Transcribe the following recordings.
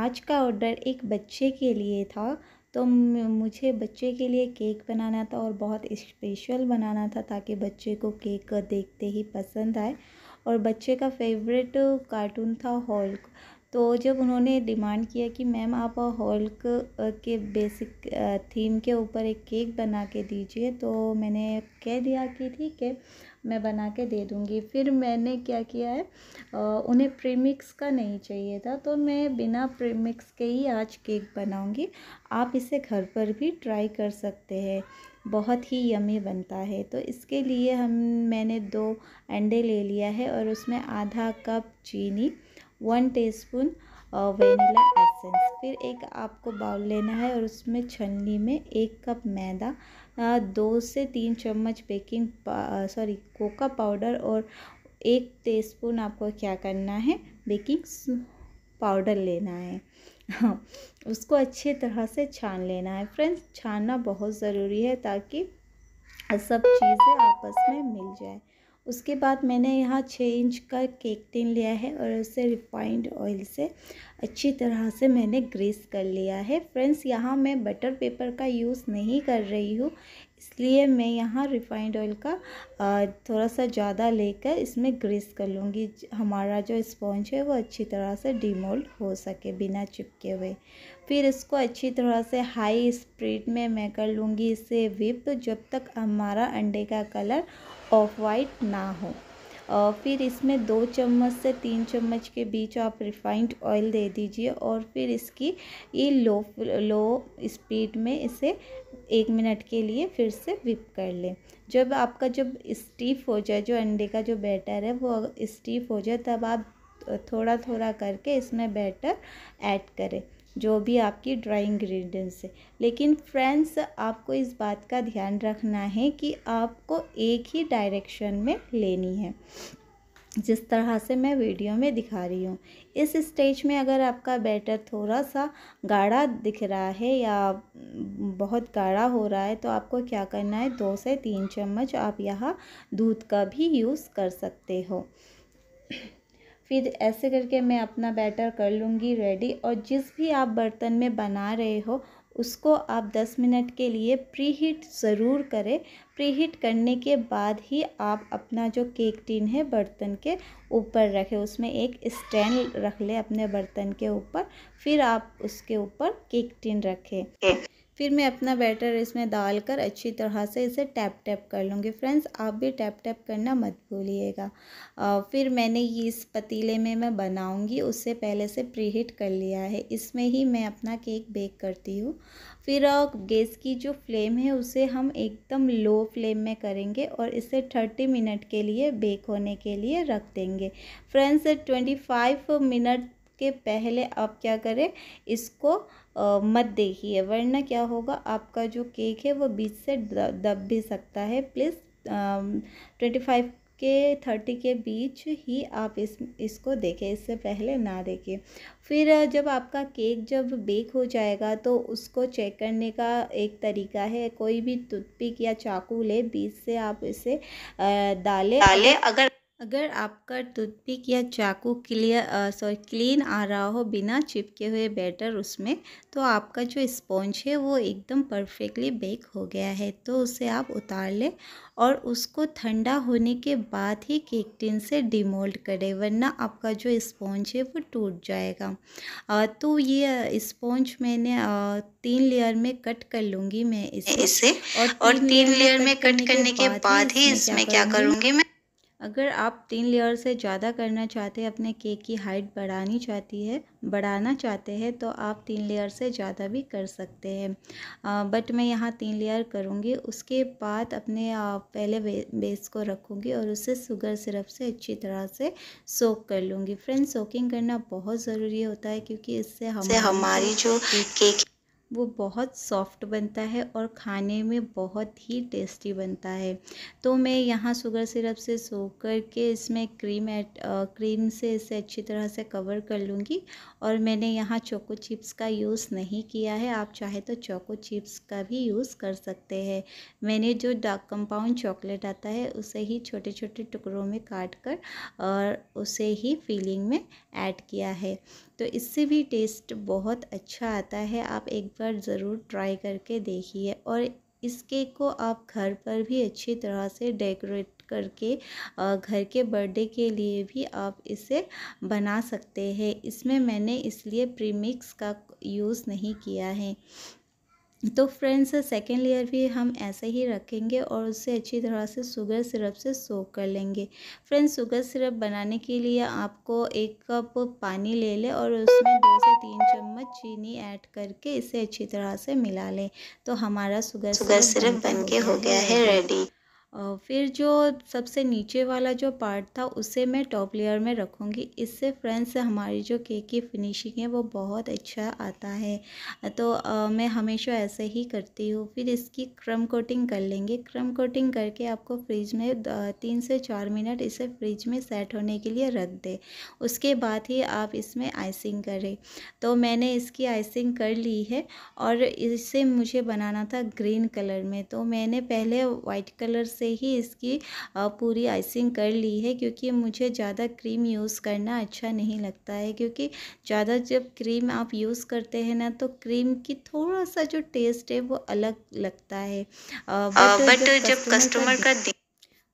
आज का ऑर्डर एक बच्चे के लिए था तो मुझे बच्चे के लिए केक बनाना था और बहुत स्पेशल बनाना था ताकि बच्चे को केक देखते ही पसंद आए और बच्चे का फेवरेट कार्टून था हॉल्क तो जब उन्होंने डिमांड किया कि मैम आप हॉल्क के बेसिक थीम के ऊपर एक केक बना के दीजिए तो मैंने कह दिया कि ठीक है मैं बना के दे दूँगी फिर मैंने क्या किया है उन्हें प्रीमिक्स का नहीं चाहिए था तो मैं बिना प्रीमिक्स के ही आज केक बनाऊँगी आप इसे घर पर भी ट्राई कर सकते हैं बहुत ही यमी बनता है तो इसके लिए हम मैंने दो अंडे ले लिया है और उसमें आधा कप चीनी वन टीस्पून वेनिला एसेंस फिर एक आपको बाउल लेना है और उसमें छन्नी में एक कप मैदा दो से तीन चम्मच बेकिंग सॉरी कोका पाउडर और एक टेस्पून आपको क्या करना है बेकिंग पाउडर लेना है हाँ, उसको अच्छे तरह से छान लेना है फ्रेंड्स छानना बहुत ज़रूरी है ताकि सब चीज़ें आपस में मिल जाए उसके बाद मैंने यहाँ छः इंच का केक टिन लिया है और उसे रिफाइंड ऑयल से अच्छी तरह से मैंने ग्रीस कर लिया है फ्रेंड्स यहाँ मैं बटर पेपर का यूज़ नहीं कर रही हूँ इसलिए मैं यहाँ रिफाइंड ऑयल का थोड़ा सा ज़्यादा लेकर इसमें ग्रीस कर लूँगी हमारा जो स्पॉन्ज है वो अच्छी तरह से डिमोल्ड हो सके बिना चिपके हुए फिर इसको अच्छी तरह से हाई स्पीड में मैं कर लूँगी इसे विप जब तक हमारा अंडे का कलर ऑफ वाइट ना हो फिर इसमें दो चम्मच से तीन चम्मच के बीच आप रिफाइंड ऑयल दे दीजिए और फिर इसकी ये लो लो स्पीड में इसे एक मिनट के लिए फिर से विप कर लें जब आपका जब स्टीफ हो जाए जो अंडे का जो बैटर है वो स्टीफ हो जाए तब आप थोड़ा थोड़ा करके इसमें बैटर ऐड करें जो भी आपकी ड्राई इंग्रेडिएंट्स है लेकिन फ्रेंड्स आपको इस बात का ध्यान रखना है कि आपको एक ही डायरेक्शन में लेनी है जिस तरह से मैं वीडियो में दिखा रही हूँ इस स्टेज में अगर आपका बैटर थोड़ा सा गाढ़ा दिख रहा है या बहुत गाढ़ा हो रहा है तो आपको क्या करना है दो से तीन चम्मच आप यहाँ दूध का भी यूज़ कर सकते हो फिर ऐसे करके मैं अपना बैटर कर लूँगी रेडी और जिस भी आप बर्तन में बना रहे हो उसको आप 10 मिनट के लिए प्री हीट ज़रूर करें प्री हीट करने के बाद ही आप अपना जो केक टिन है बर्तन के ऊपर रखें उसमें एक स्टैंड रख ले अपने बर्तन के ऊपर फिर आप उसके ऊपर केक टिन रखें फिर मैं अपना बैटर इसमें डालकर अच्छी तरह से इसे टैप टैप कर लूँगी फ्रेंड्स आप भी टैप टैप करना मत भूलिएगा फिर मैंने ये इस पतीले में मैं बनाऊँगी उससे पहले से प्री हीट कर लिया है इसमें ही मैं अपना केक बेक करती हूँ फिर गैस की जो फ्लेम है उसे हम एकदम लो फ्लेम में करेंगे और इसे थर्टी मिनट के लिए बेक होने के लिए रख देंगे फ्रेंड्स ट्वेंटी फाइव मिनट के पहले आप क्या करें इसको मत देखिए वरना क्या होगा आपका जो केक है वो बीच से दब भी सकता है प्लीज़ ट्वेंटी फाइव के थर्टी के बीच ही आप इस इसको देखें इससे पहले ना देखें फिर जब आपका केक जब बेक हो जाएगा तो उसको चेक करने का एक तरीका है कोई भी टूथपिक या चाकू ले बीच से आप इसे डालें डालें अगर अगर आपका टूथपिक या चाकू क्लियर सॉरी क्लीन आ रहा हो बिना चिपके हुए बैटर उसमें तो आपका जो स्पॉन्ज है वो एकदम परफेक्टली बेक हो गया है तो उसे आप उतार लें और उसको ठंडा होने के बाद ही केक टिन से डिमोल्ड करें वरना आपका जो स्पॉन्ज है वो टूट जाएगा आ, तो ये स्पॉन्ज मैंने आ, तीन लेयर में कट कर लूँगी मैं इसे, इसे और तीन, और तीन लेयर में कट करने के बाद ही इसमें क्या करूँगी मैं अगर आप तीन लेयर से ज़्यादा करना चाहते हैं अपने केक की हाइट बढ़ानी चाहती है बढ़ाना चाहते हैं तो आप तीन लेयर से ज़्यादा भी कर सकते हैं बट मैं यहाँ तीन लेयर करूँगी उसके बाद अपने पहले बेस को रखूँगी और उसे शुगर सिरप से अच्छी तरह से सोक कर लूँगी फ्रेंड्स सोकिंग करना बहुत ज़रूरी होता है क्योंकि इससे हम हमारी जो केक वो बहुत सॉफ़्ट बनता है और खाने में बहुत ही टेस्टी बनता है तो मैं यहाँ शुगर सिरप से सो कर के इसमें क्रीम एट क्रीम से इसे अच्छी तरह से कवर कर लूँगी और मैंने यहाँ चोको चिप्स का यूज़ नहीं किया है आप चाहे तो चोको चिप्स का भी यूज़ कर सकते हैं मैंने जो डार्क कंपाउंड चॉकलेट आता है उसे ही छोटे छोटे टुकड़ों में काट कर और उसे ही फीलिंग में ऐड किया है तो इससे भी टेस्ट बहुत अच्छा आता है आप एक बार ज़रूर ट्राई करके देखिए और इस केक को आप घर पर भी अच्छी तरह से डेकोरेट करके घर के बर्थडे के लिए भी आप इसे बना सकते हैं इसमें मैंने इसलिए प्रीमिक्स का यूज़ नहीं किया है तो फ्रेंड्स सेकेंड लेयर भी हम ऐसे ही रखेंगे और उसे अच्छी तरह से शुगर सिरप से सोक कर लेंगे फ्रेंड्स शुगर सिरप बनाने के लिए आपको एक कप पानी ले लें और उसमें दो से तीन चम्मच चीनी ऐड करके इसे अच्छी तरह से मिला लें तो हमारा शुगर शुगर सिरप बन के हो गया है रेडी फिर जो सबसे नीचे वाला जो पार्ट था उसे मैं टॉप लेयर में रखूँगी इससे फ्रेंड्स हमारी जो केक की फिनिशिंग है वो बहुत अच्छा आता है तो आ, मैं हमेशा ऐसे ही करती हूँ फिर इसकी क्रम कोटिंग कर लेंगे क्रम कोटिंग करके आपको फ्रिज में तीन से चार मिनट इसे फ्रिज में सेट होने के लिए रख दे उसके बाद ही आप इसमें आइसिंग करें तो मैंने इसकी आइसिंग कर ली है और इसे मुझे बनाना था ग्रीन कलर में तो मैंने पहले वाइट कलर से ही इसकी पूरी आइसिंग कर ली है क्योंकि मुझे ज़्यादा क्रीम यूज़ करना अच्छा नहीं लगता है क्योंकि ज़्यादा जब क्रीम आप यूज़ करते हैं ना तो क्रीम की थोड़ा सा जो टेस्ट है वो अलग लगता है बट जब, कस्टमर का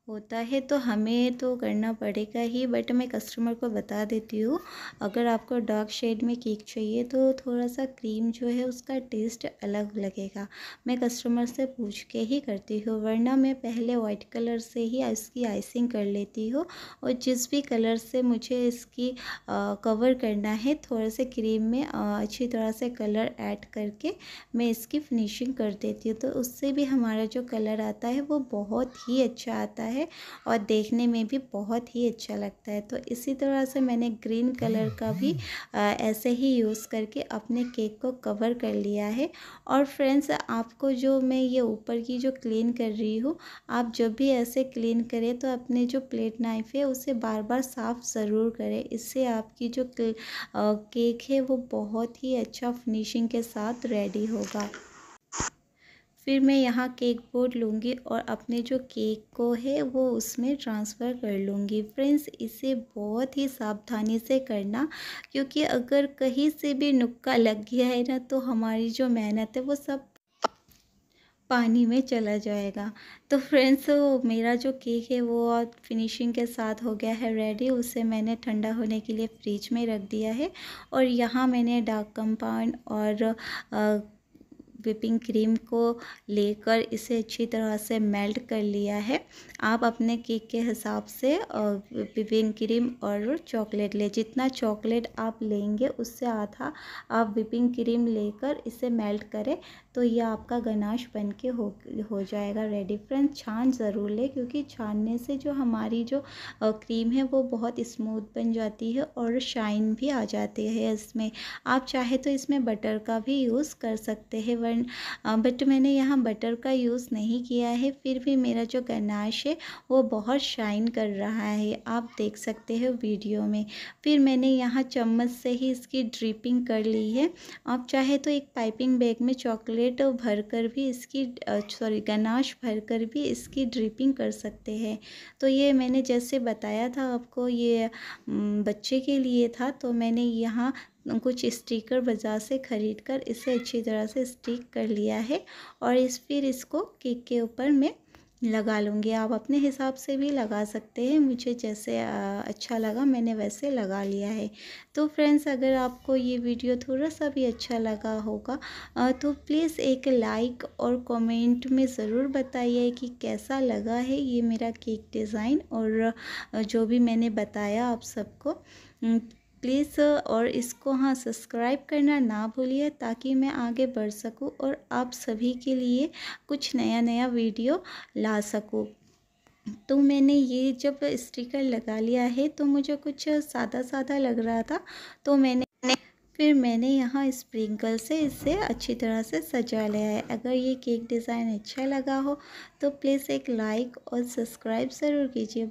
होता है तो हमें तो करना पड़ेगा ही बट मैं कस्टमर को बता देती हूँ अगर आपको डार्क शेड में केक चाहिए तो थोड़ा सा क्रीम जो है उसका टेस्ट अलग लगेगा मैं कस्टमर से पूछ के ही करती हूँ वरना मैं पहले वाइट कलर से ही इसकी आइसिंग कर लेती हूँ और जिस भी कलर से मुझे इसकी आ, कवर करना है थोड़े से क्रीम में आ, अच्छी तरह से कलर ऐड करके मैं इसकी फिनिशिंग कर देती हूँ तो उससे भी हमारा जो कलर आता है वो बहुत ही अच्छा आता है है और देखने में भी बहुत ही अच्छा लगता है तो इसी तरह से मैंने ग्रीन कलर का भी ऐसे ही यूज़ करके अपने केक को कवर कर लिया है और फ्रेंड्स आपको जो मैं ये ऊपर की जो क्लीन कर रही हूँ आप जब भी ऐसे क्लीन करें तो अपने जो प्लेट नाइफ़ है उसे बार बार साफ़ ज़रूर करें इससे आपकी जो केक है वो बहुत ही अच्छा फिनिशिंग के साथ रेडी होगा फिर मैं यहाँ केक बोर्ड लूँगी और अपने जो केक को है वो उसमें ट्रांसफ़र कर लूँगी फ्रेंड्स इसे बहुत ही सावधानी से करना क्योंकि अगर कहीं से भी नुक्का लग गया है ना तो हमारी जो मेहनत है वो सब पानी में चला जाएगा तो फ्रेंड्स मेरा जो केक है वो फिनिशिंग के साथ हो गया है रेडी उसे मैंने ठंडा होने के लिए फ्रिज में रख दिया है और यहाँ मैंने डार्क कंपाउंड और आ, व्हिपिंग क्रीम को लेकर इसे अच्छी तरह से मेल्ट कर लिया है आप अपने केक के हिसाब से व्हिपिंग क्रीम और चॉकलेट लें जितना चॉकलेट आप लेंगे उससे आधा आप व्हिपिंग क्रीम लेकर इसे मेल्ट करें तो ये आपका गनाश बन के हो हो जाएगा रेडी फ्रेंड्स छान ज़रूर लें क्योंकि छानने से जो हमारी जो क्रीम है वो बहुत स्मूथ बन जाती है और शाइन भी आ जाती है इसमें आप चाहे तो इसमें बटर का भी यूज़ कर सकते हैं वन बट मैंने यहाँ बटर का यूज़ नहीं किया है फिर भी मेरा जो गनाश है वो बहुत शाइन कर रहा है आप देख सकते हैं वीडियो में फिर मैंने यहाँ चम्मच से ही इसकी ड्रिपिंग कर ली है आप चाहे तो एक पाइपिंग बैग में चॉकलेट भर भरकर भी इसकी सॉरी गनाश भरकर भी इसकी ड्रिपिंग कर सकते हैं तो ये मैंने जैसे बताया था आपको ये बच्चे के लिए था तो मैंने यहाँ कुछ स्टिकर बाज़ार से ख़रीद कर इसे अच्छी तरह से स्टिक कर लिया है और इस फिर इसको केक के ऊपर मैं लगा लूँगी आप अपने हिसाब से भी लगा सकते हैं मुझे जैसे अच्छा लगा मैंने वैसे लगा लिया है तो फ्रेंड्स अगर आपको ये वीडियो थोड़ा सा भी अच्छा लगा होगा तो प्लीज़ एक लाइक और कमेंट में ज़रूर बताइए कि कैसा लगा है ये मेरा केक डिज़ाइन और जो भी मैंने बताया आप सबको प्लीज़ और इसको हाँ सब्सक्राइब करना ना भूलिए ताकि मैं आगे बढ़ सकूँ और आप सभी के लिए कुछ नया नया वीडियो ला सकूँ तो मैंने ये जब स्टिकर लगा लिया है तो मुझे कुछ सादा सादा लग रहा था तो मैंने फिर मैंने यहाँ स्प्रिंकल से इसे अच्छी तरह से सजा लिया है अगर ये केक डिज़ाइन अच्छा लगा हो तो प्लीज़ एक लाइक और सब्सक्राइब ज़रूर कीजिए